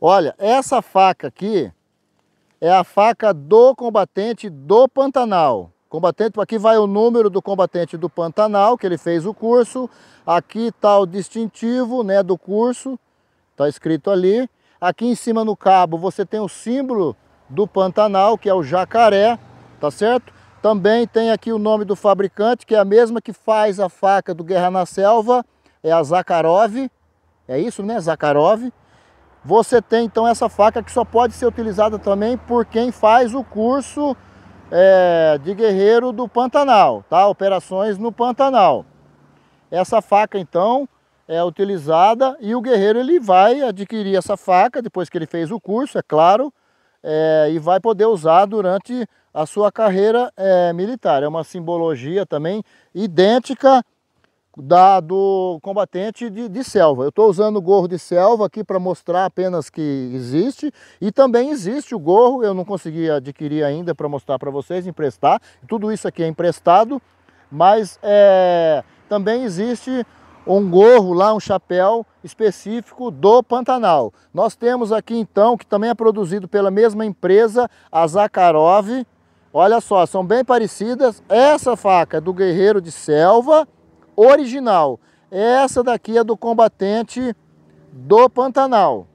Olha, essa faca aqui é a faca do combatente do Pantanal. Combatente, aqui vai o número do combatente do Pantanal, que ele fez o curso. Aqui está o distintivo né, do curso, está escrito ali. Aqui em cima no cabo você tem o símbolo do Pantanal, que é o jacaré, tá certo? Também tem aqui o nome do fabricante, que é a mesma que faz a faca do Guerra na Selva, é a Zakharov. É isso, né? Zakharov. Você tem então essa faca que só pode ser utilizada também por quem faz o curso é, de guerreiro do Pantanal, tá? Operações no Pantanal. Essa faca então é utilizada e o guerreiro ele vai adquirir essa faca depois que ele fez o curso, é claro, é, e vai poder usar durante a sua carreira é, militar. É uma simbologia também idêntica da, do combatente de, de selva. Eu estou usando o gorro de selva aqui para mostrar apenas que existe e também existe o gorro, eu não consegui adquirir ainda para mostrar para vocês, emprestar. Tudo isso aqui é emprestado, mas é, também existe um gorro lá, um chapéu específico do Pantanal. Nós temos aqui então, que também é produzido pela mesma empresa, a Zakharov. Olha só, são bem parecidas. Essa faca é do guerreiro de selva, original. Essa daqui é do combatente do Pantanal.